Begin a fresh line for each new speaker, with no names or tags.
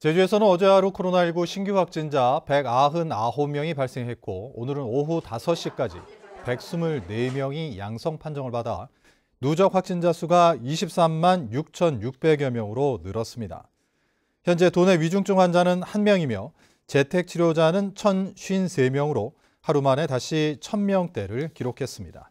제주에서는 어제 하루 코로나19 신규 확진자 199명이 발생했고 오늘은 오후 5시까지 124명이 양성 판정을 받아 누적 확진자 수가 23만 6,600여 명으로 늘었습니다. 현재 도내 위중증 환자는 1명이며 재택 치료자는 1,053명으로 하루 만에 다시 1,000명대를 기록했습니다.